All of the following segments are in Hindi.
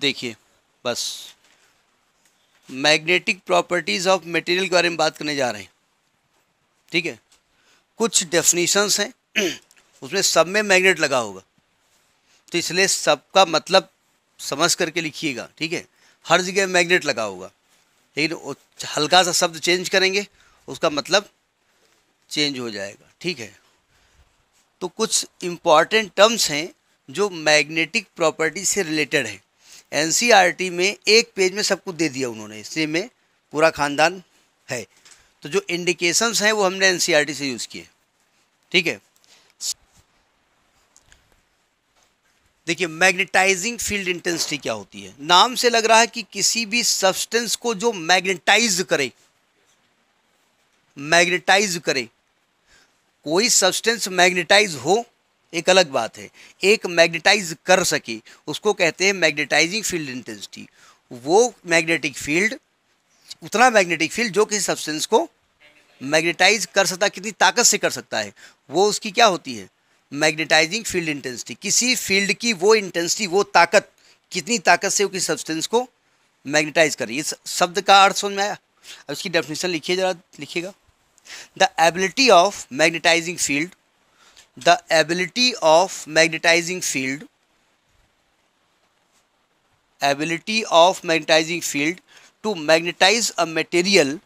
देखिए बस मैग्नेटिक प्रॉपर्टीज़ ऑफ मटेरियल के बारे में बात करने जा रहे हैं ठीक है कुछ डेफिनेशंस हैं उसमें सब में मैग्नेट लगा होगा तो इसलिए सबका मतलब समझ करके लिखिएगा ठीक है हर जगह मैग्नेट लगा होगा लेकिन हल्का सा शब्द चेंज करेंगे उसका मतलब चेंज हो जाएगा ठीक है तो कुछ इम्पॉर्टेंट टर्म्स हैं जो मैग्नेटिक प्रॉपर्टी से रिलेटेड हैं एनसीईआरटी में एक पेज में सब कुछ दे दिया उन्होंने इसलिए में पूरा खानदान है तो जो इंडिकेशंस हैं वो हमने एनसीईआरटी से यूज़ किए ठीक है देखिए मैग्नेटाइजिंग फील्ड इंटेंसिटी क्या होती है नाम से लग रहा है कि किसी भी सब्सटेंस को जो मैग्नेटाइज करे मैग्नेटाइज करे कोई सब्सटेंस मैग्नेटाइज हो एक अलग बात है एक मैग्नेटाइज कर सके उसको कहते हैं मैग्नेटाइजिंग फील्ड इंटेंसिटी वो मैग्नेटिक फील्ड उतना मैग्नेटिक फील्ड जो किसी सब्सटेंस को मैग्नेटाइज कर सकता कितनी ताकत से कर सकता है वो उसकी क्या होती है मैग्नेटाइजिंग फील्ड इंटेंसिटी किसी फील्ड की वो इंटेंसिटी वो ताकत कितनी ताकत से उसकी किसी सब्सटेंस को मैग्नेटाइज कर रही है शब्द का अर्थ समझ में आया अब इसकी डेफिनेशन लिखिए जरा लिखिएगा the ability of magnetizing field the ability of magnetizing field ability of magnetizing field to magnetize a material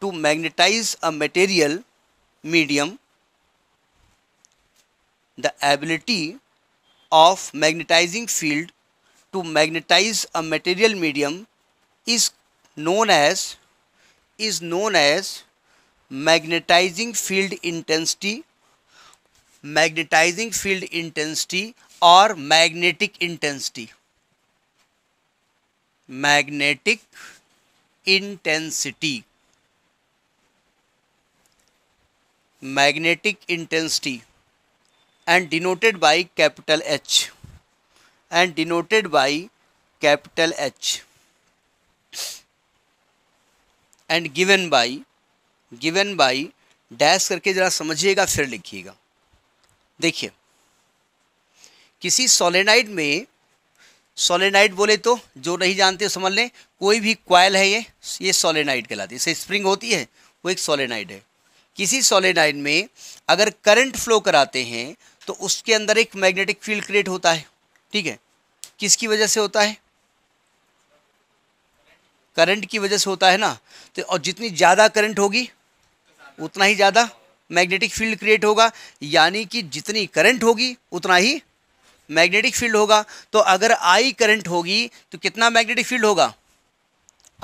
to magnetize a material medium the ability of magnetizing field to magnetize a material medium is known as is known as magnetizing field intensity magnetizing field intensity और magnetic intensity magnetic intensity magnetic intensity and denoted by capital H and denoted by capital H and given by given by dash करके ज़रा समझिएगा फिर लिखिएगा देखिए किसी सोलेनाइड में सोलेनाइड बोले तो जो नहीं जानते समझ लें कोई भी क्वाइल है ये ये सोलेनाइड कहलाती है इसे स्प्रिंग होती है वो एक सोलेनाइड है किसी सोलेनाइड में अगर करंट फ्लो कराते हैं तो उसके अंदर एक मैग्नेटिक फील्ड क्रिएट होता है ठीक है किसकी वजह से होता है करंट की वजह से होता है ना तो और जितनी ज़्यादा करंट होगी उतना ही ज़्यादा मैग्नेटिक फील्ड क्रिएट होगा यानी कि जितनी करंट होगी उतना ही मैग्नेटिक फील्ड होगा तो अगर आई करंट होगी तो कितना मैग्नेटिक फील्ड होगा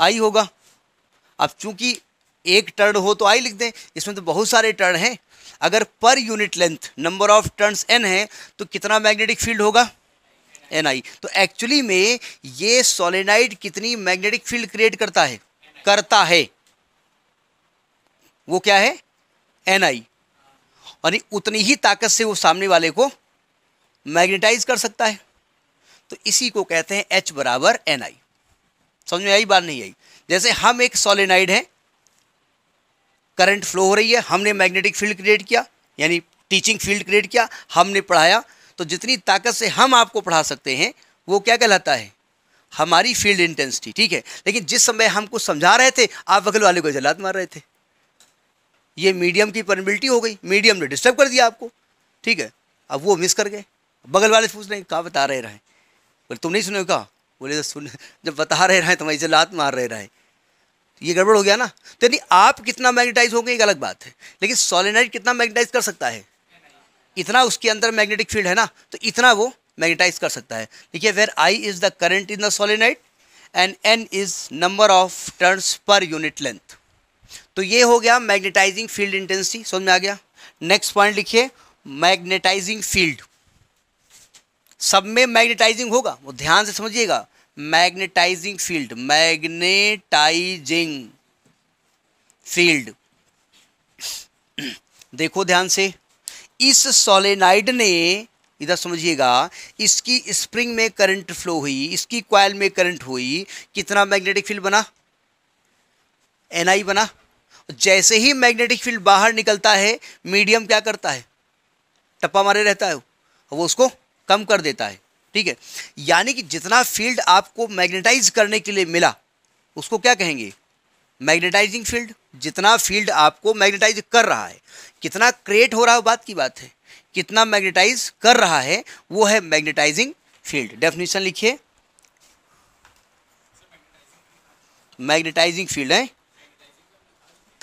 आई होगा अब चूंकि एक टर्न हो तो आई लिख दें इसमें तो बहुत सारे टर्न हैं अगर per unit length number of turns n है तो कितना मैग्नेटिक फील्ड होगा एन आई तो एक्चुअली में ये सोलेनाइड कितनी मैग्नेटिक फील्ड क्रिएट करता है करता है वो क्या है एन आई यानी उतनी ही ताकत से वो सामने वाले को मैग्नेटाइज कर सकता है तो इसी को कहते हैं एच बराबर एन आई समझ में आई बात नहीं आई जैसे हम एक सोलेनाइड हैं करंट फ्लो हो रही है हमने मैग्नेटिक फील्ड क्रिएट किया यानी टीचिंग फील्ड क्रिएट किया हमने पढ़ाया तो जितनी ताकत से हम आपको पढ़ा सकते हैं वो क्या कहलाता है हमारी फील्ड इंटेंसिटी ठीक है लेकिन जिस समय हम कुछ समझा रहे थे आप वकील वाले को जलात मार रहे थे ये मीडियम की परमिबिलिटी हो गई मीडियम ने डिस्टर्ब कर दिया आपको ठीक है अब वो मिस कर गए बगल वाले पूछ रहे हैं कहाँ बता रहे रहें बोले तुम नहीं सुने कहा बोले तो सुन जब बता रहे रहें तो वहीं से लात मार रहे रहे ये गड़बड़ हो गया ना तो यानी आप कितना मैग्नेटाइज हो गए एक अलग बात है लेकिन सोलेनाइट कितना मैग्नेटाइज कर सकता है इतना उसके अंदर मैग्नेटिक फील्ड है ना तो इतना वो मैग्नेटाइज कर सकता है देखिए where I is the current in the solenoid and n is number of turns per unit length तो ये हो गया मैग्नेटाइजिंग फील्ड इंटेंसिटी समझ में आ गया नेक्स्ट पॉइंट लिखिए मैग्नेटाइजिंग फील्ड सब में मैग्नेटाइजिंग होगा वो ध्यान से समझिएगा मैग्नेटाइजिंग फील्ड मैग्नेटाइजिंग फील्ड देखो ध्यान से इस सोलेनाइड ने इधर समझिएगा इसकी स्प्रिंग में करंट फ्लो हुई इसकी क्वाइल में करंट हुई कितना मैग्नेटिक फील्ड बना एनआई बना जैसे ही मैग्नेटिक फील्ड बाहर निकलता है मीडियम क्या करता है टप्पा मारे रहता है वो उसको कम कर देता है ठीक है यानी कि जितना फील्ड आपको मैग्नेटाइज करने के लिए मिला उसको क्या कहेंगे मैग्नेटाइजिंग फील्ड जितना फील्ड आपको मैग्नेटाइज कर रहा है कितना क्रिएट हो रहा है बात की बात है कितना मैग्नेटाइज कर रहा है वो है मैग्नेटाइजिंग फील्ड डेफिनेशन लिखिए मैग्नेटाइजिंग फील्ड है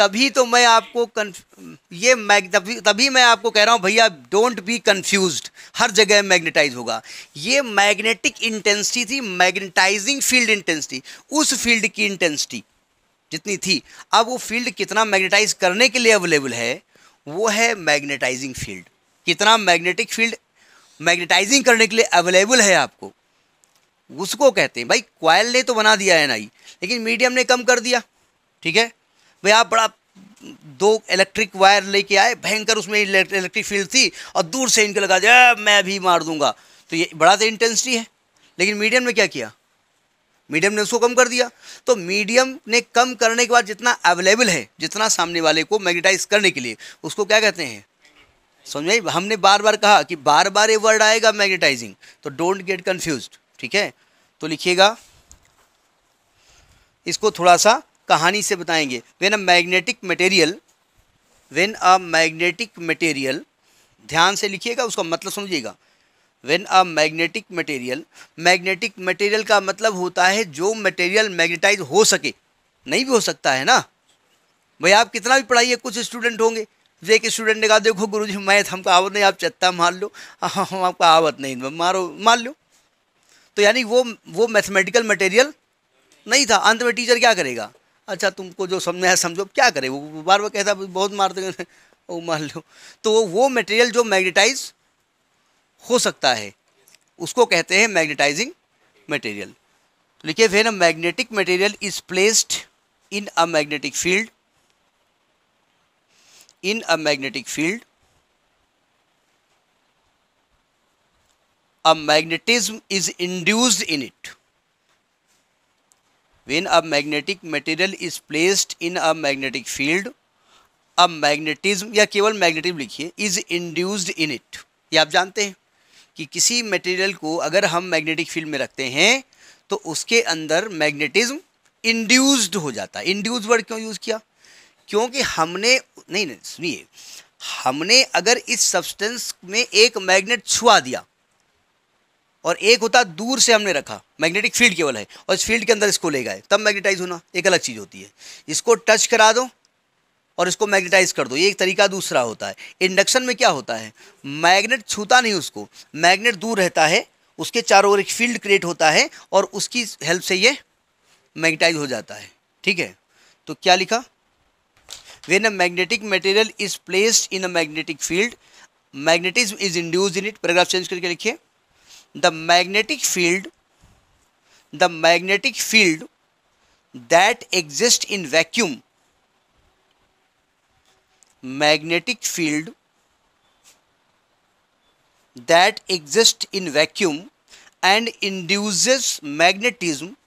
तभी तो मैं आपको ये तभी तभी मैं आपको कह रहा हूँ भैया डोंट बी कन्फ्यूज हर जगह मैग्नेटाइज होगा ये मैग्नेटिक इंटेंसिटी थी मैग्नेटाइजिंग फील्ड इंटेंसिटी उस फील्ड की इंटेंसिटी जितनी थी अब वो फील्ड कितना मैग्नेटाइज करने के लिए अवेलेबल है वो है मैग्नेटाइजिंग फील्ड कितना मैग्नेटिक फील्ड मैग्नेटाइजिंग करने के लिए अवेलेबल है आपको उसको कहते हैं भाई क्वाइल ने तो बना दिया है ना ही लेकिन मीडियम ने कम कर दिया ठीक है भैया बड़ा दो इलेक्ट्रिक वायर लेके आए भयंकर उसमें इलेक्ट्रिक फील्ड थी और दूर से इनके लगा दिया मैं भी मार दूंगा तो ये बड़ा तो इंटेंसिटी है लेकिन मीडियम ने क्या किया मीडियम ने उसको कम कर दिया तो मीडियम ने कम करने के बाद जितना अवेलेबल है जितना सामने वाले को मैग्नेटाइज करने के लिए उसको क्या कहते हैं समझ में हमने बार बार कहा कि बार बार ये वर्ड आएगा मैग्नेटाइजिंग तो डोंट गेट कन्फ्यूज ठीक है तो लिखिएगा इसको थोड़ा सा कहानी से बताएंगे when a magnetic material when a magnetic material ध्यान से लिखिएगा उसका मतलब समझिएगा when a magnetic material magnetic material का मतलब होता है जो मटेरियल मैग्नेटाइज हो सके नहीं भी हो सकता है ना भाई आप कितना भी पढ़ाइए कुछ स्टूडेंट होंगे जो एक स्टूडेंट ने कहा देखो गुरु जी मैथ हमको आवत नहीं आप चत्ता मार लो हम हाँ, हाँ, हाँ, आपको आवत नहीं मारो मार लो तो यानी वो वो मैथमेटिकल मटेरियल नहीं था अंत में टीचर क्या करेगा अच्छा तुमको जो समझ है समझो क्या करे वो बार बार कहता बहुत मार देंगे वो मान लो तो वो मटेरियल जो मैग्नेटाइज हो सकता है उसको कहते हैं मैग्नेटाइजिंग मटेरियल लिखिए फिर a magnetic material is placed in a magnetic field in a magnetic field a magnetism is induced in it when a magnetic material is placed in a magnetic field a magnetism या केवल मैग्नेटिव लिखिए इज induced इन इट ये आप जानते हैं कि किसी मटेरियल को अगर हम मैग्नेटिक फील्ड में रखते हैं तो उसके अंदर मैग्नेटिज्म इंड्यूस्ड हो जाता है इंड्यूस वर्ड क्यों यूज़ किया क्योंकि हमने नहीं नहीं सुनिए हमने अगर इस सब्सटेंस में एक मैग्नेट छुआ दिया और एक होता दूर से हमने रखा मैग्नेटिक फील्ड केवल है और इस फील्ड के अंदर इसको ले गए तब मैग्नेटाइज होना एक अलग चीज़ होती है इसको टच करा दो और इसको मैग्नेटाइज कर दो ये एक तरीका दूसरा होता है इंडक्शन में क्या होता है मैग्नेट छूता नहीं उसको मैग्नेट दूर रहता है उसके चारों ओर एक फील्ड क्रिएट होता है और उसकी हेल्प से ये मैग्नेटाइज हो जाता है ठीक है तो क्या लिखा when a magnetic material is placed in a magnetic field magnetism is induced in it paragraph change करके लिखिए the magnetic field the magnetic field that exists in vacuum magnetic field that exists in vacuum and induces magnetism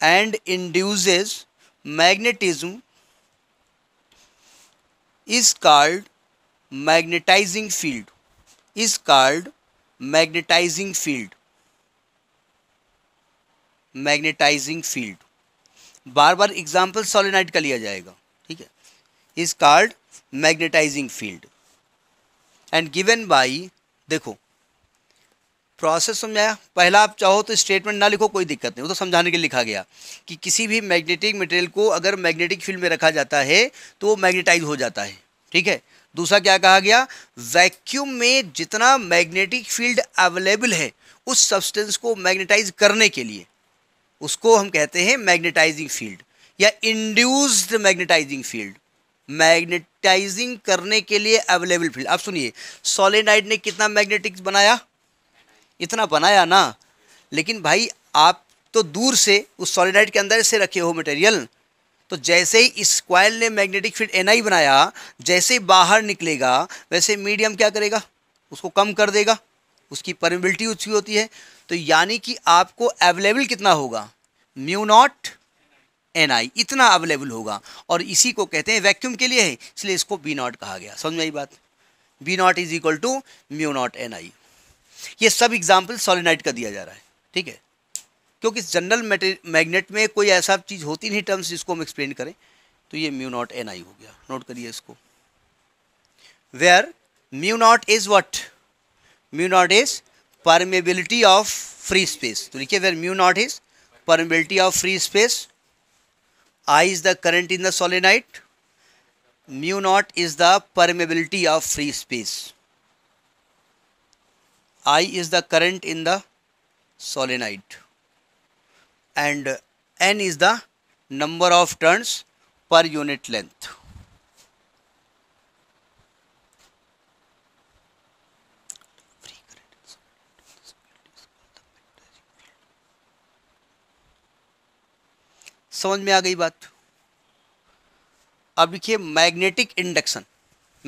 and induces magnetism is called magnetizing field is called magnetizing field magnetizing field बार बार एग्जाम्पल सोलेनाइट का लिया जाएगा ठीक है इस card magnetizing field and given by देखो प्रोसेस समझाया पहला आप चाहो तो स्टेटमेंट ना लिखो कोई दिक्कत नहीं वो तो समझाने के लिए लिखा गया कि किसी भी मैग्नेटिक मटेरियल को अगर मैग्नेटिक फील्ड में रखा जाता है तो वो मैग्नेटाइज हो जाता है ठीक है दूसरा क्या कहा गया वैक्यूम में जितना मैग्नेटिक फील्ड अवेलेबल है उस सब्सटेंस को मैग्नेटाइज करने के लिए उसको हम कहते हैं मैग्नेटाइजिंग फील्ड या इंड्यूस्ड मैग्नेटाइजिंग फील्ड मैग्नेटाइजिंग करने के लिए अवेलेबल फील्ड आप सुनिए सोलेनाइड ने कितना मैग्नेटिक बनाया इतना बनाया ना लेकिन भाई आप तो दूर से उस सोलेनाइड के अंदर से रखे हो मटेरियल तो जैसे ही इस क्वाइल ने मैग्नेटिक फील्ड एन बनाया जैसे ही बाहर निकलेगा वैसे मीडियम क्या करेगा उसको कम कर देगा उसकी परमिबिलिटी उसकी होती है तो यानी कि आपको अवेलेबल कितना होगा म्यू नॉट एन आई इतना अवेलेबल होगा और इसी को कहते हैं वैक्यूम के लिए है इसलिए इसको बी नॉट कहा गया समझ में आई बात B naught is equal to mu not an I ये सब एग्जाम्पल सॉलिनाइट का दिया जा रहा है ठीक है क्योंकि जनरल मैग्नेट में कोई ऐसा चीज़ होती नहीं टर्म्स जिसको हम एक्सप्लेन करें तो ये म्यू नॉट एन आई हो गया नोट करिए इसको where mu naught is what mu naught is permeability of free space तो लिखिए where mu naught is permeability of free space I is the current in the solenoid mu naught is the permeability of free space I is the current in the solenoid and n is the number of turns per unit length समझ में आ गई बात अब लिखिए मैग्नेटिक इंडक्शन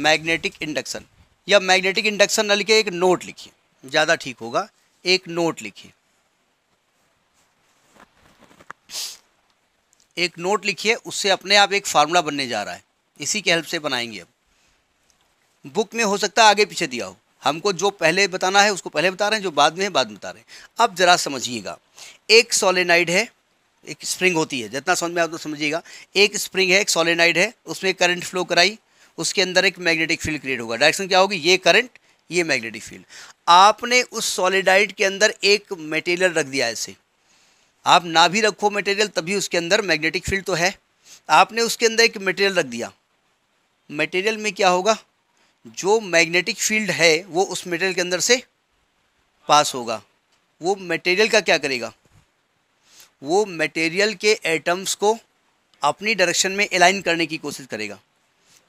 मैग्नेटिक इंडक्शन या मैग्नेटिक इंडक्शन ना लिखिए एक नोट लिखिए ज़्यादा ठीक होगा एक नोट लिखिए एक नोट लिखिए उससे अपने आप एक फार्मूला बनने जा रहा है इसी के हेल्प से बनाएंगे अब बुक में हो सकता है आगे पीछे दिया हो हमको जो पहले बताना है उसको पहले बता रहे हैं जो बाद में है बाद में बता रहे हैं अब ज़रा समझिएगा एक सोलेनाइड है एक स्प्रिंग होती है जितना समझ में आप तो समझिएगा एक स्प्रिंग है एक सोलेनाइड है उसमें करंट फ्लो कराई उसके अंदर एक मैग्नेटिक फील्ड क्रिएट होगा डायरेक्शन क्या होगी ये करंट ये मैग्नेटिक फील्ड आपने उस सॉलिडाइड के अंदर एक मटेरियल रख दिया ऐसे आप ना भी रखो मटेरियल तभी उसके अंदर मैग्नेटिक फील्ड तो है आपने उसके अंदर एक मटेरियल रख दिया मटेरियल में क्या होगा जो मैग्नेटिक फील्ड है वो उस मटेरियल के अंदर से पास होगा वो मटेरियल का क्या करेगा वो मटेरियल के एटम्स को अपनी डायरेक्शन में अलाइन करने की कोशिश करेगा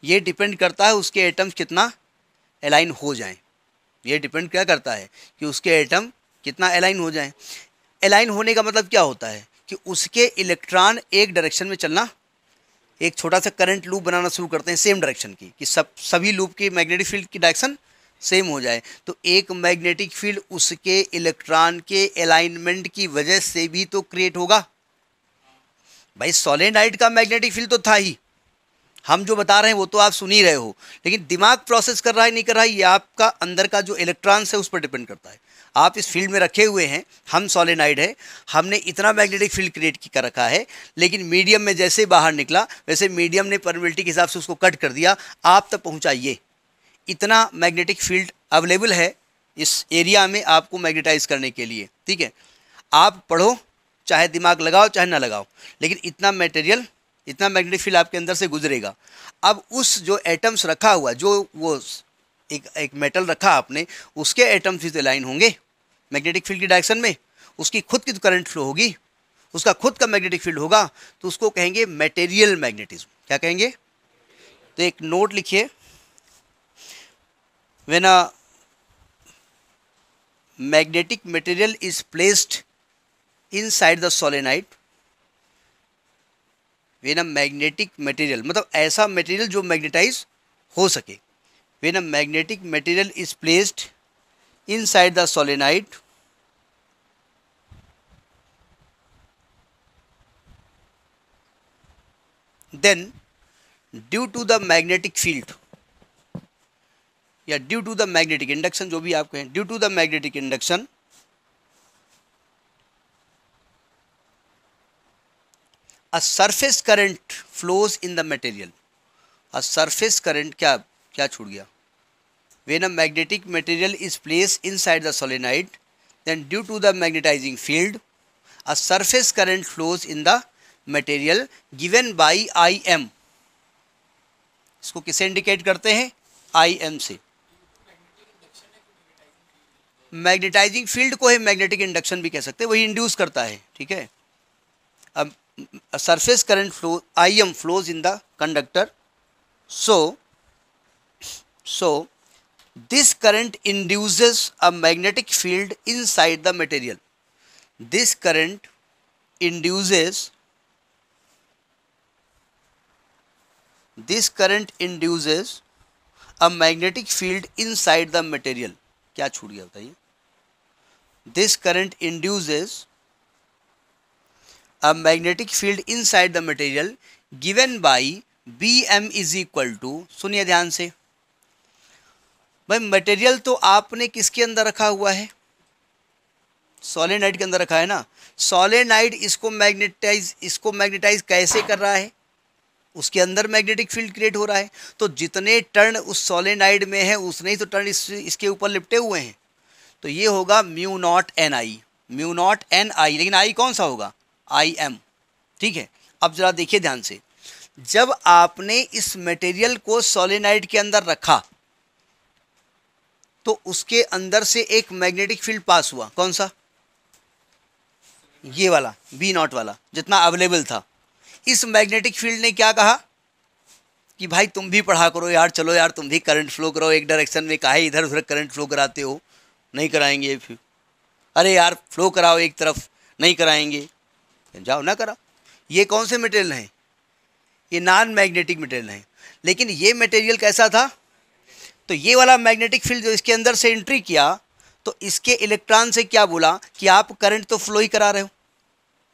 ये डिपेंड करता है उसके एटम्स कितना अलाइन हो जाएं ये डिपेंड क्या करता है कि उसके एटम कितना अलाइन हो जाएं अलाइन होने का मतलब क्या होता है कि उसके इलेक्ट्रॉन एक डायरेक्शन में चलना एक छोटा सा करंट लूप बनाना शुरू करते हैं सेम डायरेक्शन की कि सब सभी लूप की मैग्नेटिक फील्ड की डायरेक्शन सेम हो जाए तो एक मैग्नेटिक फील्ड उसके इलेक्ट्रॉन के अलाइनमेंट की वजह से भी तो क्रिएट होगा भाई सोलेनाइड का मैग्नेटिक फील्ड तो था ही हम जो बता रहे हैं वो तो आप सुन ही रहे हो लेकिन दिमाग प्रोसेस कर रहा है नहीं कर रहा है ये आपका अंदर का जो इलेक्ट्रॉन्स है उस पर डिपेंड करता है आप इस फील्ड में रखे हुए हैं हम सॉलिनाइड है हमने इतना मैग्नेटिक फील्ड क्रिएट कर रखा है लेकिन मीडियम में जैसे बाहर निकला वैसे मीडियम ने परमिलिटी के हिसाब से उसको कट कर दिया आप तक पहुँचाइए इतना मैग्नेटिक फील्ड अवेलेबल है इस एरिया में आपको मैग्नेटाइज करने के लिए ठीक है आप पढ़ो चाहे दिमाग लगाओ चाहे ना लगाओ लेकिन इतना मटेरियल इतना मैग्नेटिक फील्ड आपके अंदर से गुजरेगा अब उस जो एटम्स रखा हुआ जो वो एक एक मेटल रखा आपने उसके एटम्स भी तो लाइन होंगे मैग्नेटिक फील्ड की डायरेक्शन में उसकी खुद की करंट फ्लो होगी उसका खुद का मैग्नेटिक फील्ड होगा तो उसको कहेंगे मेटेरियल मैग्नेटिज्म क्या कहेंगे तो एक नोट लिखिए when a magnetic material is placed inside the solenoid when a magnetic material मतलब ऐसा मटेरियल जो मैग्नेटाइज हो सके when a magnetic material is placed inside the solenoid then due to the magnetic field या due to the magnetic induction जो भी आप कहें due to the magnetic induction a surface current flows in the material a surface current क्या क्या छूट गया when a magnetic material is placed inside the solenoid then due to the magnetizing field a surface current flows in the material given by im M इसको किसे इंडिकेट करते हैं आई एम से मैग्नेटाइजिंग फील्ड को ही मैग्नेटिक इंडक्शन भी कह सकते हैं वही इंड्यूस करता है ठीक है अब surface current flow I M flows in the conductor so so this current induces a magnetic field inside the material this current induces this current induces a magnetic field inside the material क्या छूट गया बताइए this current induces a magnetic field inside the material given by B M is equal to सुनिए ध्यान से भाई मटेरियल तो आपने किसके अंदर रखा हुआ है सोलेनाइड के अंदर रखा है ना सोलेनाइड इसको मैग्नेटाइज इसको मैग्नेटाइज कैसे कर रहा है उसके अंदर मैग्नेटिक फील्ड क्रिएट हो रहा है तो जितने टर्न उस सोलेनाइड में है उसने ही तो टर्न इस, इसके ऊपर लिपटे हुए हैं तो ये होगा mu not an I mu not an I लेकिन आई कौन सा होगा आई एम ठीक है अब ज़रा देखिए ध्यान से जब आपने इस मटेरियल को सोलेनाइड के अंदर रखा तो उसके अंदर से एक मैग्नेटिक फील्ड पास हुआ कौन सा ये वाला बी नॉट वाला जितना अवेलेबल था इस मैग्नेटिक फील्ड ने क्या कहा कि भाई तुम भी पढ़ा करो यार चलो यार तुम भी करंट फ्लो करो एक डायरेक्शन में कहा इधर उधर करंट फ्लो कराते हो नहीं कराएंगे फिर अरे यार फ्लो कराओ एक तरफ नहीं कराएंगे जाओ ना कराओ ये कौन से मटेरियल हैं ये नॉन मैग्नेटिक मटेरियल हैं लेकिन ये मटेरियल कैसा था तो ये वाला मैग्नेटिक फील्ड जो इसके अंदर से एंट्री किया तो इसके इलेक्ट्रॉन से क्या बोला कि आप करंट तो फ्लो ही करा रहे हो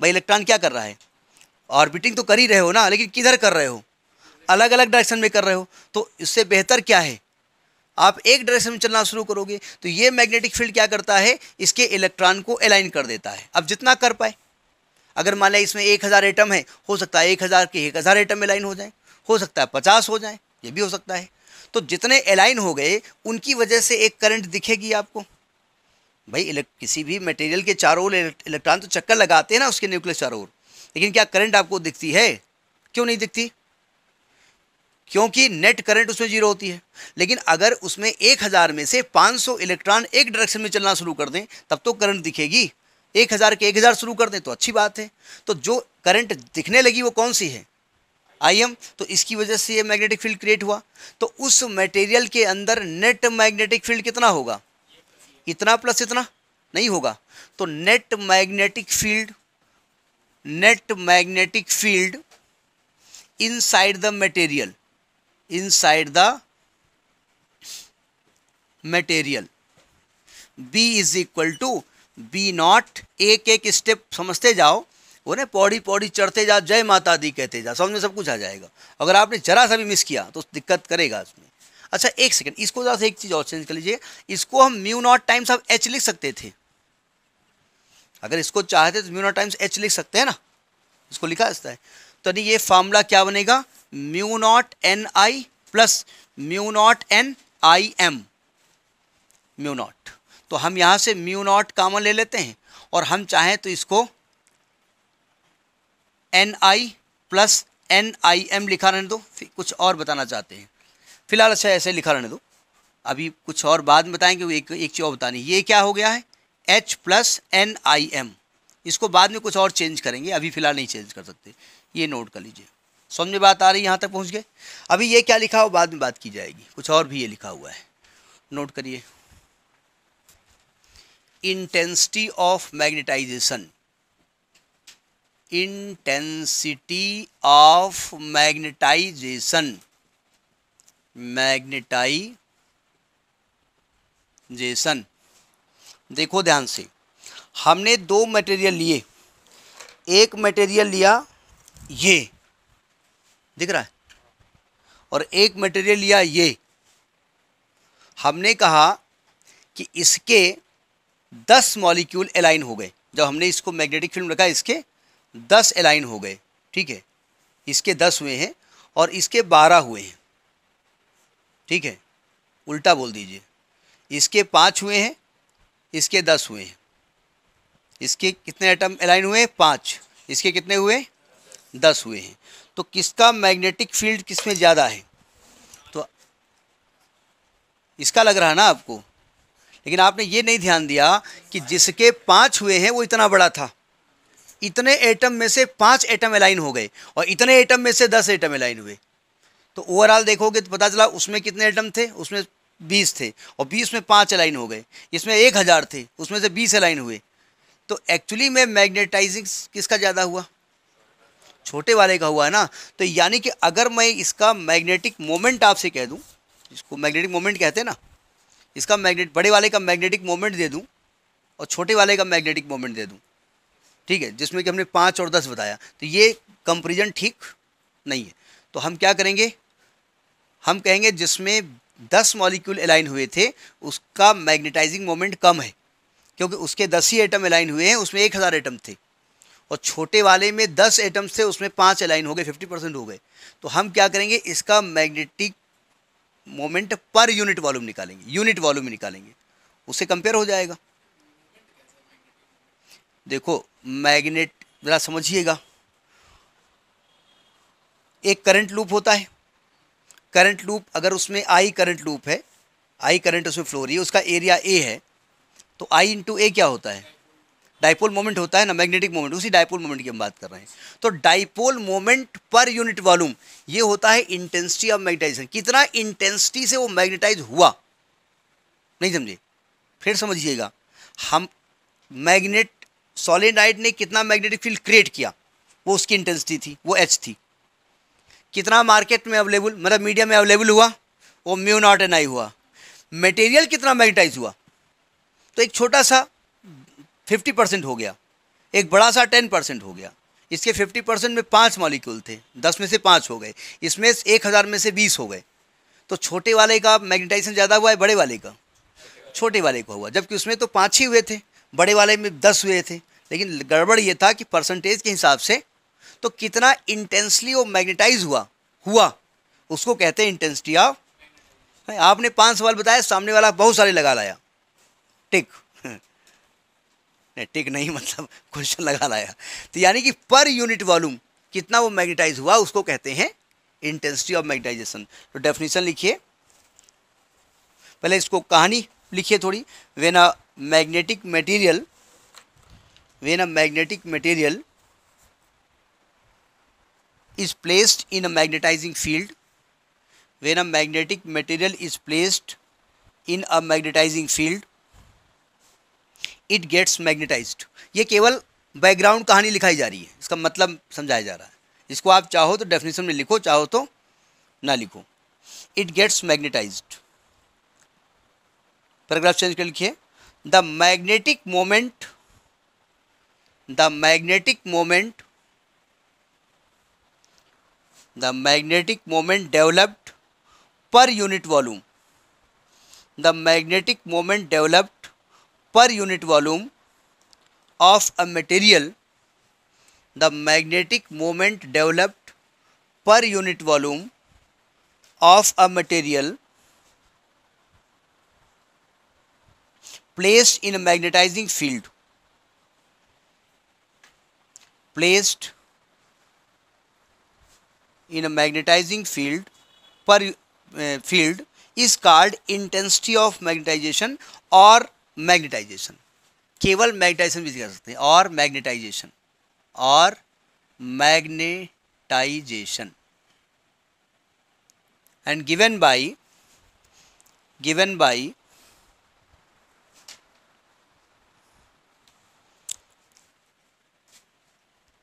भाई इलेक्ट्रॉन क्या कर रहा है ऑर्बिटिंग तो कर ही रहे हो ना लेकिन किधर कर रहे हो अलग अलग डायरेक्शन में कर रहे हो तो इससे बेहतर क्या है आप एक डायरेक्शन में चलना शुरू करोगे तो ये मैग्नेटिक फील्ड क्या करता है इसके इलेक्ट्रॉन को अलाइन कर देता है अब जितना कर पाए अगर मान लिया इसमें एक हज़ार एटम है हो सकता है एक हज़ार के एक हज़ार एटम अलाइन हो जाए हो सकता है पचास हो जाए ये भी हो सकता है तो जितने अलाइन हो गए उनकी वजह से एक करंट दिखेगी आपको भाई किसी भी मटेरियल के चारों ओर इलेक्ट्रॉन तो चक्कर लगाते हैं ना उसके न्यूक्लियस चारों ओर लेकिन क्या करंट आपको दिखती है क्यों नहीं दिखती क्योंकि नेट करंट उसमें जीरो होती है लेकिन अगर उसमें एक हज़ार में से 500 इलेक्ट्रॉन एक डायरेक्शन में चलना शुरू कर दें तब तो करंट दिखेगी एक हज़ार के एक हज़ार शुरू कर दें तो अच्छी बात है तो जो करंट दिखने लगी वो कौन सी है एम तो इसकी वजह से ये मैग्नेटिक फील्ड क्रिएट हुआ तो उस मटेरियल के अंदर नेट मैग्नेटिक फील्ड कितना होगा इतना प्लस इतना नहीं होगा तो net magnetic field net magnetic field inside the material inside the material B is equal to B naught एक एक स्टेप समझते जाओ वो ना पौड़ी पौड़ी चढ़ते जा जय माता दी कहते जा समझ में सब कुछ आ जाएगा अगर आपने जरा सा भी मिस किया तो दिक्कत करेगा उसमें अच्छा एक सेकंड इसको ज़रा से एक चीज़ और चेंज कर लीजिए इसको हम mu naught times of H लिख सकते थे अगर इसको चाहते तो म्यू नॉट टाइम्स एच लिख सकते हैं ना इसको लिखा जाता है तो नहीं ये फार्मूला क्या बनेगा mu not an I plus mu not an I M mu naught तो हम यहाँ से म्यू नॉट कामन ले लेते हैं और हम चाहें तो इसको n I plus n I M लिखा रहने दो कुछ और बताना चाहते हैं फिलहाल अच्छा ऐसे लिखा रहने दो अभी कुछ और बाद में बताएंगे एक एक चीज़ और बतानी ये क्या हो गया है H plus n I M इसको बाद में कुछ और चेंज करेंगे अभी फ़िलहाल नहीं चेंज कर सकते ये नोट कर लीजिए समझ में बात आ रही है यहाँ तक पहुँच गए अभी ये क्या लिखा हो बाद में बात की जाएगी कुछ और भी ये लिखा हुआ है नोट करिए intensity of magnetization intensity of magnetization magnetization देखो ध्यान से हमने दो मटेरियल लिए एक मटेरियल लिया ये दिख रहा है और एक मटेरियल लिया ये हमने कहा कि इसके दस मॉलिक्यूल अलाइन हो गए जब हमने इसको मैग्नेटिक फील्ड रखा इसके दस अलाइन हो गए ठीक है इसके दस हुए हैं और इसके बारह हुए हैं ठीक है उल्टा बोल दीजिए इसके पाँच हुए हैं इसके दस हुए हैं इसके कितने एटम अलाइन हुए पाँच इसके कितने हुए दस हुए हैं तो किसका मैग्नेटिक फील्ड किस में ज़्यादा है तो इसका लग रहा है ना आपको लेकिन आपने ये नहीं ध्यान दिया कि जिसके पाँच हुए हैं वो इतना बड़ा था इतने एटम में से पाँच एटम अलाइन हो गए और इतने एटम में से दस एटम अलाइन हुए तो ओवरऑल देखोगे तो पता चला उसमें कितने एटम थे उसमें बीस थे और बीस में पाँच अलाइन हो गए इसमें एक हज़ार थे उसमें से बीस अलाइन हुए तो एक्चुअली में मैग्नेटाइजिंग किसका ज़्यादा हुआ छोटे वाले का हुआ है ना तो यानी कि अगर मैं इसका मैग्नेटिक मोमेंट आपसे कह दूँ इसको मैग्नेटिक मोमेंट कहते हैं ना इसका मैग्नेट बड़े वाले का मैग्नेटिक मोमेंट दे दूँ और छोटे वाले का मैग्नेटिक मोमेंट दे दूँ ठीक है जिसमें कि हमने पाँच और दस बताया तो ये कंपेरिजन ठीक नहीं है तो हम क्या करेंगे हम कहेंगे जिसमें दस मॉलिक्यूल अलाइन हुए थे उसका मैग्नेटाइजिंग मोमेंट कम है क्योंकि उसके दस ही एटम अलाइन हुए हैं उसमें एक हज़ार एटम थे और छोटे वाले में दस एटम्स थे उसमें पाँच अलाइन हो गए फिफ्टी परसेंट हो गए तो हम क्या करेंगे इसका magnetic moment per unit volume निकालेंगे यूनिट वॉल्यूम निकालेंगे उससे कंपेयर हो जाएगा देखो मैग्नेट ज़रा समझिएगा एक करंट लूप होता है करंट लूप अगर उसमें आई करंट लूप है आई करंट उसमें फ्लो रही है उसका एरिया ए है तो आई इंटू ए क्या होता है डाइपोल मोमेंट होता है ना मैग्नेटिक मोमेंट उसी डाइपोल मोमेंट की हम बात कर रहे हैं तो dipole moment per unit volume ये होता है इंटेंसिटी ऑफ मैग्नेटाइजेशन कितना इंटेंसिटी से वो मैग्नेटाइज हुआ नहीं समझे फिर समझिएगा हम मैग्नेट सॉलिडाइट ने कितना मैग्नेटिक फील्ड क्रिएट किया वो उसकी इंटेंसिटी थी वो एच थी कितना मार्केट में अवेलेबल मतलब मीडिया में अवेलेबल हुआ वो म्यू नॉट एन आई हुआ मटेरियल कितना मैग्नेटाइज हुआ तो एक छोटा सा 50 परसेंट हो गया एक बड़ा सा 10 परसेंट हो गया इसके 50 परसेंट में पाँच मॉलिक्यूल थे दस में से पाँच हो गए इसमें एक हज़ार में से बीस हो गए तो छोटे वाले का मैग्नेटाइजेशन ज़्यादा हुआ है बड़े वाले का छोटे वाले का हुआ जबकि उसमें तो पाँच ही हुए थे बड़े वाले में दस हुए थे लेकिन गड़बड़ ये था कि परसेंटेज के हिसाब से तो कितना इंटेंसली वो मैग्नेटाइज हुआ हुआ उसको कहते हैं इंटेंसिटी ऑफ आपने पांच सवाल बताए सामने वाला बहुत सारे लगा लाया टिक नहीं टिक नहीं मतलब क्वेश्चन लगा लाया तो यानी कि पर यूनिट वॉल्यूम कितना वो मैग्नेटाइज हुआ उसको कहते हैं इंटेंसिटी ऑफ मैग्नेटाइजेशन तो डेफिनेशन लिखिए पहले इसको कहानी लिखिए थोड़ी वेना magnetic material when a magnetic material is placed in a magnetizing field when a magnetic material is placed in a magnetizing field it gets magnetized ये केवल बैकग्राउंड कहानी लिखाई जा रही है इसका मतलब समझाया जा रहा है इसको आप चाहो तो डेफिनेशन में लिखो चाहो तो ना लिखो it gets magnetized paragraph change कर लिखिए the magnetic moment the magnetic moment the magnetic moment developed per unit volume the magnetic moment developed per unit volume of a material the magnetic moment developed per unit volume of a material placed in a magnetizing field placed in a magnetizing field per uh, field is called intensity of magnetization or magnetization केवल मैग्नेटाइजेशन भी कर सकते हैं और मैग्नेटाइजेशन और magnetization and given by given by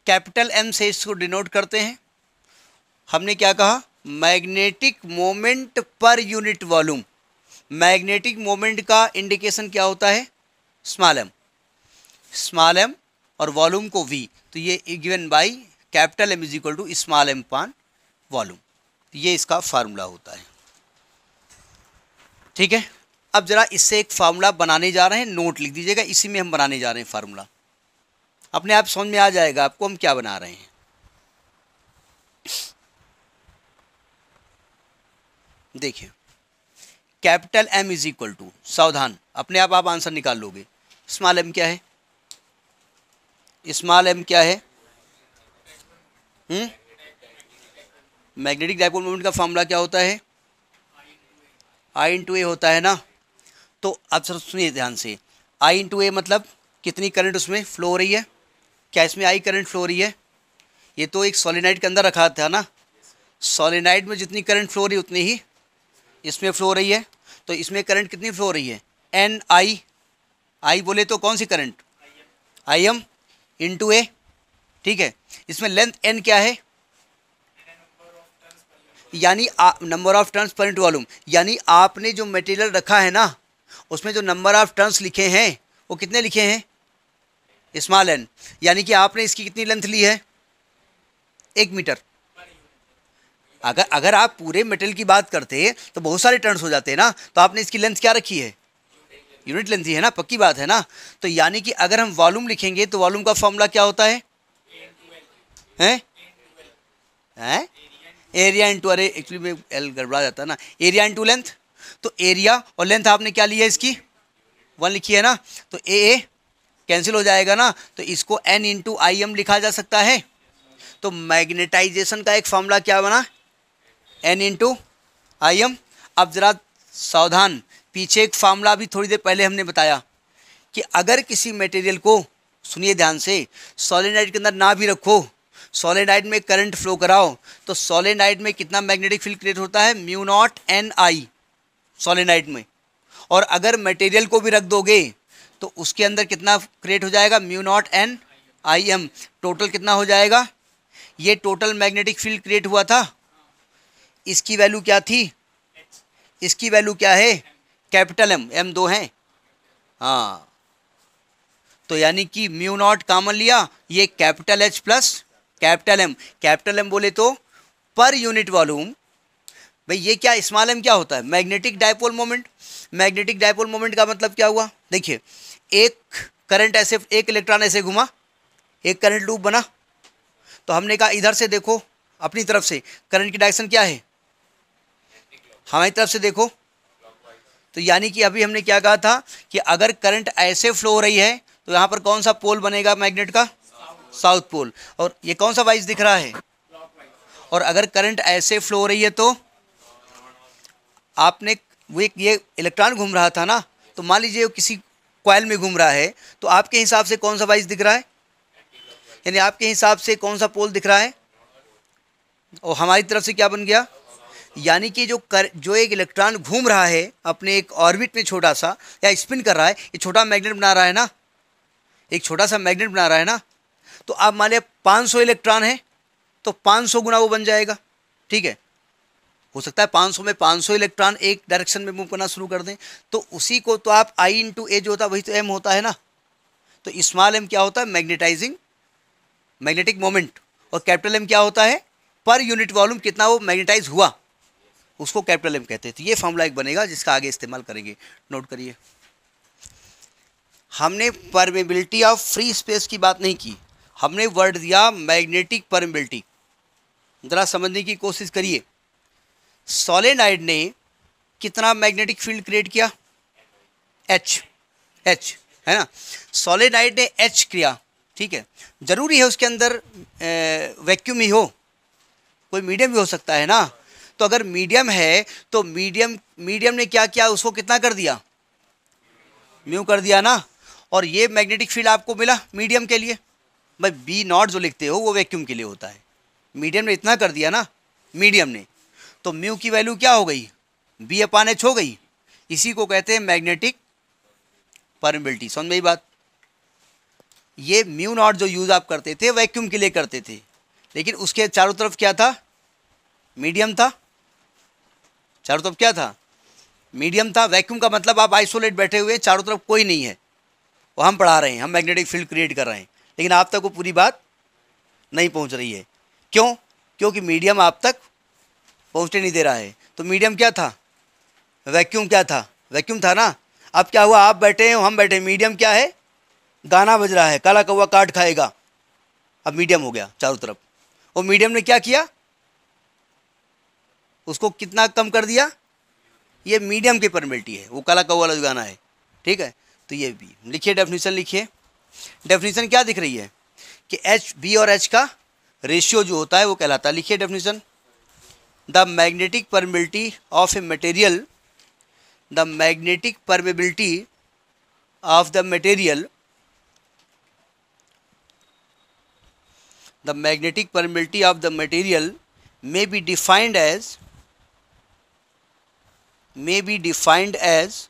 capital M से इसको डिनोट करते हैं हमने क्या कहा magnetic moment per unit volume magnetic moment का इंडिकेशन क्या होता है स्मॉल एम स्मॉल एम और वॉल्यूम को वी तो ये given by capital M is equal to small M upon volume ये इसका फार्मूला होता है ठीक है अब ज़रा इससे एक फार्मूला बनाने जा रहे हैं नोट लिख दीजिएगा इसी में हम बनाने जा रहे हैं फार्मूला अपने आप समझ में आ जाएगा आपको हम क्या बना रहे हैं देखिए capital M is equal to सावधान अपने आप आप आंसर निकाल लोगे स्मॉल एम क्या है स्मॉल एम क्या है हम्म? मैग्नेटिक डायपोल मोमेंट का फॉर्मूला क्या होता है आई इंटू ए होता है ना तो अब सर सुनिए ध्यान से आई इंटू ए मतलब कितनी करंट उसमें फ्लो हो रही है क्या इसमें आई करंट फ्लो रही है ये तो एक सोलिनाइट के अंदर रखा था ना सोलिनाइट में जितनी करंट फ्लो रही उतनी ही इसमें फ्लो रही है तो इसमें करंट कितनी फ्लो रही है एन आई आई बोले तो कौन सी current I M into A ठीक है इसमें लेंथ एन क्या है यानी number of turns per into volume यानी आपने जो मटेरियल रखा है ना उसमें जो नंबर ऑफ टर्न्स लिखे हैं वो कितने लिखे हैं स्मॉल एन यानी कि आपने इसकी कितनी लेंथ ली है एक मीटर अगर अगर आप पूरे मेटल की बात करते तो बहुत सारे टर्न्स हो जाते हैं ना तो आपने इसकी लेंथ क्या रखी है यूनिट लेंथ ही है ना पक्की बात है ना तो यानी कि अगर हम वॉल्यूम लिखेंगे तो वॉल्यूम का फॉर्मूला क्या होता है एरिया इन टू अरे एक्चुअली में एल गड़बड़ा जाता है ना एरिया टू लेंथ तो एरिया और लेंथ आपने क्या लिया है इसकी वन लिखी है ना तो ए ए कैंसिल हो जाएगा ना तो इसको एन इंटू आई एम लिखा जा सकता है तो मैग्नेटाइजेशन का एक फॉर्मूला क्या बना एन इंटू आई एम अब ज़रा सावधान पीछे एक फार्मूला भी थोड़ी देर पहले हमने बताया कि अगर किसी मटेरियल को सुनिए ध्यान से सॉलिनाइड के अंदर ना भी रखो सॉलिनाइड में करंट फ्लो कराओ तो सॉलिनाइड में कितना मैग्नेटिक फील्ड क्रिएट होता है mu not an I solenoid में और अगर मटेरियल को भी रख दोगे तो उसके अंदर कितना क्रिएट हो जाएगा mu not an I M total कितना हो जाएगा ये टोटल मैग्नेटिक फील्ड क्रिएट हुआ था इसकी वैल्यू क्या थी इसकी वैल्यू क्या है कैपिटल एम एम दो हैं हाँ तो यानी कि म्यू नॉट कामन लिया ये capital H plus capital M capital M बोले तो पर यूनिट वॉल्यूम भाई ये क्या स्मॉल एम क्या होता है magnetic dipole moment magnetic dipole moment का मतलब क्या हुआ देखिए एक करंट ऐसे एक इलेक्ट्रॉन ऐसे घुमा एक करंट लूप बना तो हमने कहा इधर से देखो अपनी तरफ से करंट की डायरेक्शन क्या है हमारी तरफ से देखो तो यानी कि अभी हमने क्या कहा था कि अगर करंट ऐसे फ्लो हो रही है तो यहाँ पर कौन सा पोल बनेगा मैग्नेट का साउथ पोल और ये कौन सा वाइज दिख रहा है और अगर करंट ऐसे फ्लो हो रही है तो आपने वो एक ये इलेक्ट्रॉन घूम रहा था ना तो मान लीजिए किसी क्वाइल में घूम रहा है तो आपके हिसाब से कौन सा वाइस दिख रहा है यानी आपके हिसाब से कौन सा पोल दिख रहा है और हमारी तरफ से क्या बन गया यानी कि जो कर जो एक इलेक्ट्रॉन घूम रहा है अपने एक ऑर्बिट में छोटा सा या स्पिन कर रहा है ये छोटा मैग्नेट बना रहा है ना एक छोटा सा मैग्नेट बना रहा है ना तो आप मान लिया सौ इलेक्ट्रॉन है तो 500 गुना वो बन जाएगा ठीक है हो सकता है 500 में 500 इलेक्ट्रॉन एक डायरेक्शन में मूव करना शुरू कर दें तो उसी को तो आप आई इंटू ए जो होता है वही तो एम होता है ना तो स्मॉल एम क्या होता है मैग्नेटाइजिंग मैग्नेटिक मोमेंट और कैपिटल एम क्या होता है पर यूनिट वॉल्यूम कितना वो मैग्नेटाइज हुआ उसको कैपिटल एम कहते हैं तो ये फॉर्मूला एक बनेगा जिसका आगे इस्तेमाल करेंगे नोट करिए हमने परमेबिलिटी ऑफ फ्री स्पेस की बात नहीं की हमने वर्ड दिया मैग्नेटिक परमेबिलिटी ज़रा समझने की कोशिश करिए सोलेनाइड ने कितना मैग्नेटिक फील्ड क्रिएट किया एच एच है ना सोलेनाइड ने एच किया ठीक है ज़रूरी है उसके अंदर वैक्यूम ही हो कोई मीडियम भी हो सकता है ना तो अगर मीडियम है तो मीडियम मीडियम ने क्या किया उसको कितना कर दिया म्यू कर दिया ना और ये मैग्नेटिक फील्ड आपको मिला मीडियम के लिए भाई बी नॉट जो लिखते हो वो वैक्यूम के लिए होता है मीडियम ने इतना कर दिया ना मीडियम ने तो म्यू की वैल्यू क्या हो गई बी अपान एच हो गई इसी को कहते हैं मैग्नेटिक परमिबिलिटी समझ मई बात ये म्यू नॉट जो यूज़ आप करते थे वैक्यूम के लिए करते थे लेकिन उसके चारों तरफ क्या था मीडियम था चारों तरफ क्या था मीडियम था वैक्यूम का मतलब आप आइसोलेट बैठे हुए चारों तरफ कोई नहीं है वो हम पढ़ा रहे हैं हम मैग्नेटिक फील्ड क्रिएट कर रहे हैं लेकिन आप तक वो पूरी बात नहीं पहुंच रही है क्यों क्योंकि मीडियम आप तक पहुँचने नहीं दे रहा है तो मीडियम क्या था वैक्यूम क्या था वैक्यूम था ना अब क्या हुआ आप बैठे हैं हम बैठे हैं मीडियम क्या है गाना बज रहा है काला कौवा काट खाएगा अब मीडियम हो गया चारों तरफ और मीडियम ने क्या किया उसको कितना कम कर दिया ये मीडियम की परमिलिटी है वो काला कौवा वाला गाना है ठीक है तो ये भी लिखिए डेफिनेशन लिखिए डेफिनेशन क्या दिख रही है कि एच बी और एच का रेशियो जो होता है वो कहलाता है लिखिए definition the magnetic permeability of a material the magnetic permeability of the material the magnetic permeability of the material may be defined as may be defined as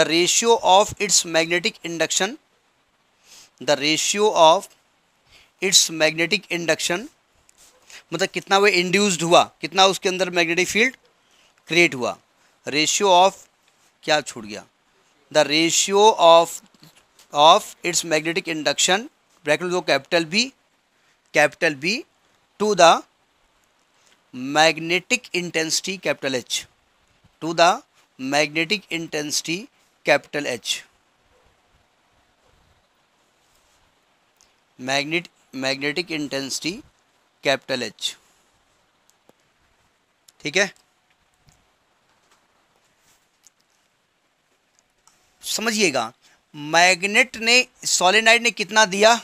the ratio of its magnetic induction the ratio of its magnetic induction मतलब कितना वो इंड्यूस्ड हुआ कितना उसके अंदर मैग्नेटिक फील्ड क्रिएट हुआ रेशियो ऑफ क्या छूट गया the ratio of of its magnetic induction bracket दो capital B capital B to the magnetic intensity capital H to the magnetic intensity capital H magnet magnetic intensity capital H ठीक है समझिएगा मैग्नेट ने सॉलिनाइड ने कितना दिया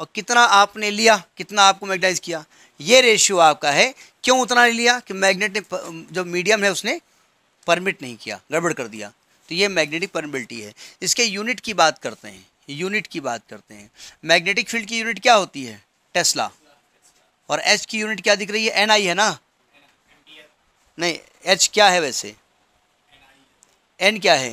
और कितना आपने लिया कितना आपको मैग्नाइज किया ये रेशियो आपका है क्यों उतना नहीं लिया कि मैग्नेट ने जो मीडियम है उसने परमिट नहीं किया गड़बड़ कर दिया तो ये मैग्नेटिक परमिबिलिटी है इसके यूनिट की बात करते हैं यूनिट की बात करते हैं मैग्नेटिक फील्ड की यूनिट क्या होती है टेस्ला और एच की यूनिट क्या दिख रही है एन आई है ना नहीं एच क्या है वैसे एन क्या है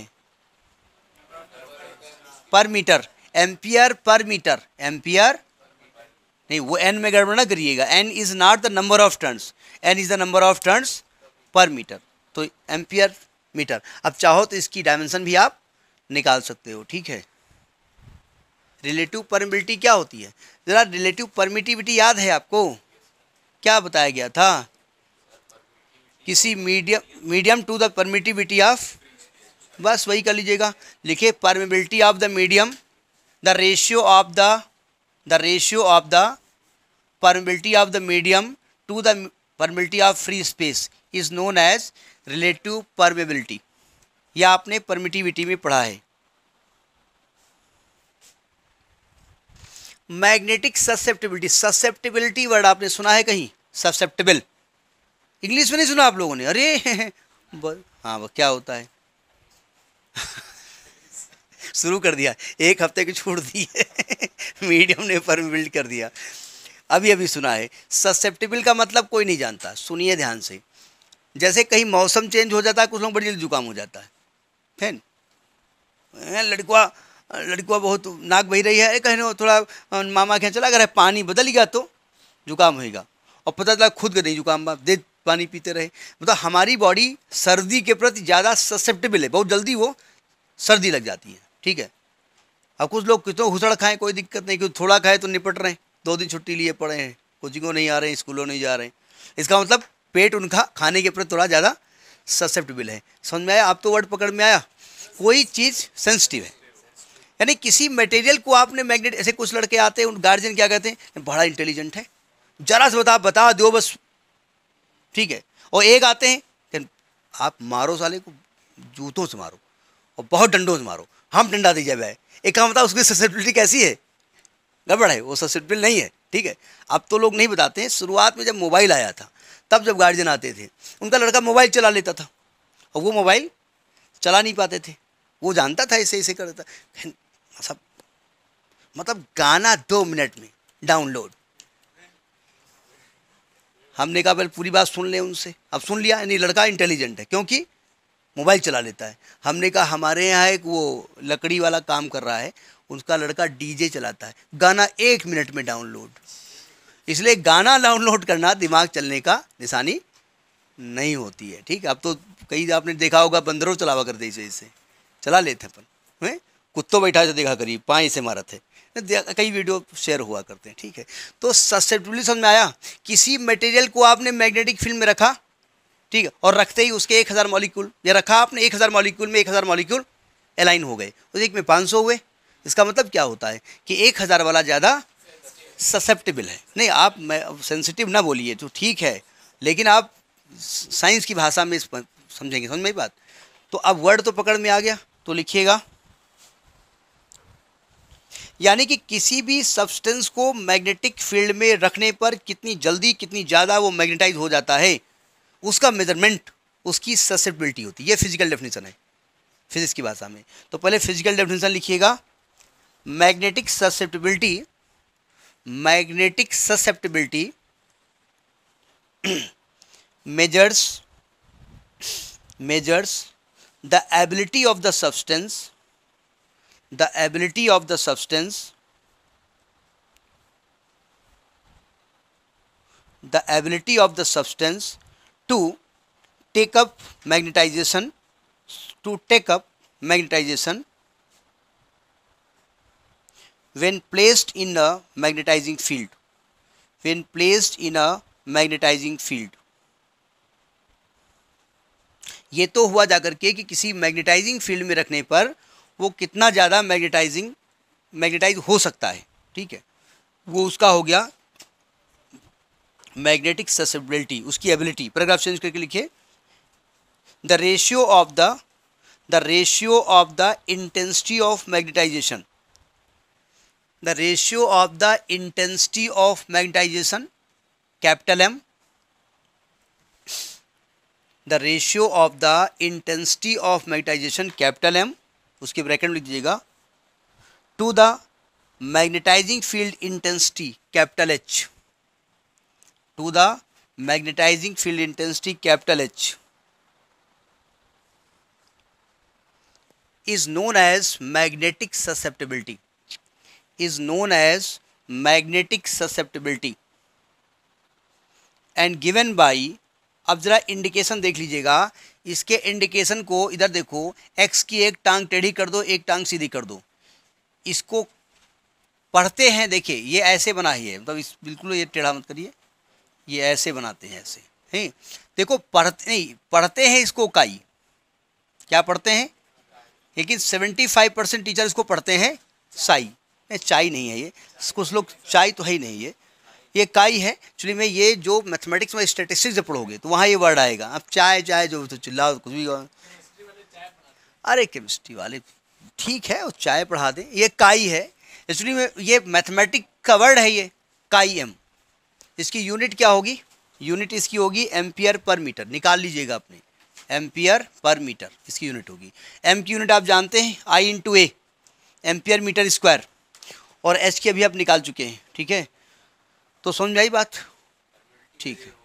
per metre ampere per metre ampere नहीं वो एन में गड़बड़ ना करिएगा N is not the number of turns N is the number of turns per metre तो एम्पियर मीटर अब चाहो तो इसकी डायमेंशन भी आप निकाल सकते हो ठीक है रिलेटिव परमिबिलिटी क्या होती है ज़रा रिलेटिव परमिटिविटी याद है आपको क्या बताया गया था किसी medium medium to the permittivity of बस वही कर लीजिएगा लिखे permeability of the medium the ratio of the the ratio of the permeability of the medium to the permeability of free space is known as relative permeability यह आपने परमिटिविटी में पढ़ा है मैग्नेटिक ससेप्टिबिलिटी ससेप्टिबिलिटी वर्ड आपने सुना है कहीं ससेप्टिबल इंग्लिश में नहीं सुना आप लोगों ने अरे हाँ वो क्या होता है शुरू कर दिया एक हफ्ते की छोड़ दी है मीडियम ने पर बिल्ड कर दिया अभी अभी सुना है ससेप्टिबल का मतलब कोई नहीं जानता सुनिए ध्यान से जैसे कहीं मौसम चेंज हो जाता है कुछ लोग बड़ी जल्दी जुकाम हो जाता है फैन लड़कुआ लड़कुआ बहुत नाक बही रही है कहने थोड़ा मामा के चला अगर पानी बदल गया तो जुकाम होएगा और पता चला खुद का नहीं जुकाम दे पानी पीते रहे मतलब हमारी बॉडी सर्दी के प्रति ज़्यादा ससेप्टेबल है बहुत जल्दी वो सर्दी लग जाती है ठीक है अब कुछ लोग कितना घुसड़ खाएं कोई दिक्कत नहीं क्योंकि थोड़ा खाए तो निपट रहे हैं दो दिन छुट्टी लिए पड़े हैं कोचिंगों नहीं आ रहे हैं स्कूलों नहीं जा रहे हैं इसका मतलब पेट उनका खाने के प्रति थोड़ा ज़्यादा ससेप्टेबल है समझ में आया आप तो वर्ड पकड़ में आया कोई चीज़ सेंसिटिव है यानी किसी मटेरियल को आपने मैग्नेट ऐसे कुछ लड़के आते हैं उन गार्जियन क्या कहते हैं बड़ा इंटेलिजेंट है जरा से बता बता दो बस ठीक है और एक आते हैं आप मारो साले को जूतों से मारो और बहुत डंडों से मारो हम डंडा दीजिए जाए एक काम बताओ उसकी ससेबिलिटी कैसी है गड़बड़ है वो ससेबिल नहीं है ठीक है अब तो लोग नहीं बताते हैं शुरुआत में जब मोबाइल आया था तब जब गार्जियन आते थे उनका लड़का मोबाइल चला लेता था और वो मोबाइल चला नहीं पाते थे वो जानता था ऐसे ऐसे करता सब मतलब गाना दो मिनट में डाउनलोड हमने कहा पहले पूरी बात सुन ले उनसे अब सुन लिया नहीं लड़का इंटेलिजेंट है क्योंकि मोबाइल चला लेता है हमने कहा हमारे यहाँ एक वो लकड़ी वाला काम कर रहा है उसका लड़का डीजे चलाता है गाना एक मिनट में डाउनलोड इसलिए गाना डाउनलोड करना दिमाग चलने का निशानी नहीं होती है ठीक है अब तो कई आपने देखा होगा बंदरों चलावा कर दे इसे चला लेते हैं अपन हैं कुत्तों बैठा से देखा करीब पाँच से मारा थे कई वीडियो शेयर हुआ करते हैं ठीक है तो सस्टेबली समझ में आया किसी मटेरियल को आपने मैग्नेटिक फील्ड में रखा ठीक है और रखते ही उसके एक हज़ार मॉलिक्यूल या रखा आपने एक हज़ार मॉलिक्यूल में एक हज़ार मॉलिक्यूल अलाइन हो गए उस तो एक में पाँच सौ हुए इसका मतलब क्या होता है कि एक हज़ार वाला ज़्यादा ससेप्टेबल है नहीं आप सेंसिटिव ना बोलिए तो ठीक है लेकिन आप साइंस की भाषा में समझेंगे समझ में बात तो अब वर्ड तो पकड़ में आ गया तो लिखिएगा यानी कि किसी भी सब्सटेंस को मैग्नेटिक फील्ड में रखने पर कितनी जल्दी कितनी ज़्यादा वो मैग्नेटाइज हो जाता है उसका मेजरमेंट उसकी ससेप्टबिलिटी होती है ये फिजिकल डेफिनेशन है फिजिक्स की भाषा में तो पहले फिजिकल डेफिनेशन लिखिएगा magnetic susceptibility magnetic susceptibility measures measures the ability of the substance the ability of the substance the ability of the substance to take up magnetization to take up magnetization when placed in a magnetizing field when placed in a magnetizing field ये तो हुआ जाकर के कि किसी मैग्नेटाइजिंग फील्ड में रखने पर वो कितना ज़्यादा मैग्नेटाइजिंग मैग्नेटाइज हो सकता है ठीक है वो उसका हो गया मैग्नेटिक ससेबिलिटी उसकी एबिलिटी पैराग्राफ चेंज करके लिखिए the ratio of the the ratio of the intensity of magnetization the ratio of the intensity of magnetization capital M the ratio of the intensity of magnetization capital M उसके ब्रैकेट लिख दीजिएगा to the magnetizing field intensity capital H to the magnetizing field intensity capital H is known as magnetic susceptibility is known as magnetic susceptibility and given by अब ज़रा इंडिकेशन देख लीजिएगा इसके इंडिकेशन को इधर देखो एक्स की एक टांग टेढ़ी कर दो एक टांग सीधी कर दो इसको पढ़ते हैं देखिए ये ऐसे बना ही है मतलब इस बिल्कुल ये टेढ़ा मत करिए ये ऐसे बनाते हैं ऐसे है देखो पढ़ते नहीं पढ़ते हैं इसको काई क्या पढ़ते हैं लेकिन सेवेंटी फाइव परसेंट टीचर इसको पढ़ते हैं साई नहीं चाय नहीं है ये कुछ लोग चाय तो है ही नहीं है ये काई है एक्चुअली में ये जो मैथमेटिक्स में स्टेटिस्टिक्स जब पढ़ोगे तो वहाँ ये वर्ड आएगा आप चाय चाय जो तो चिल्लाओ कुछ भी अरे केमिस्ट्री वाले ठीक है वो चाय पढ़ा दें ये काई है एक्चुअली में ये मैथमेटिक का वर्ड है ये काई एम इसकी यूनिट क्या होगी यूनिट इसकी होगी एम्पियर पर मीटर निकाल लीजिएगा अपने एम्पियर पर मीटर इसकी यूनिट होगी एम की यूनिट आप जानते हैं I into A ampere metre square और एच की अभी आप निकाल चुके हैं ठीक है तो समझ आई बात ठीक है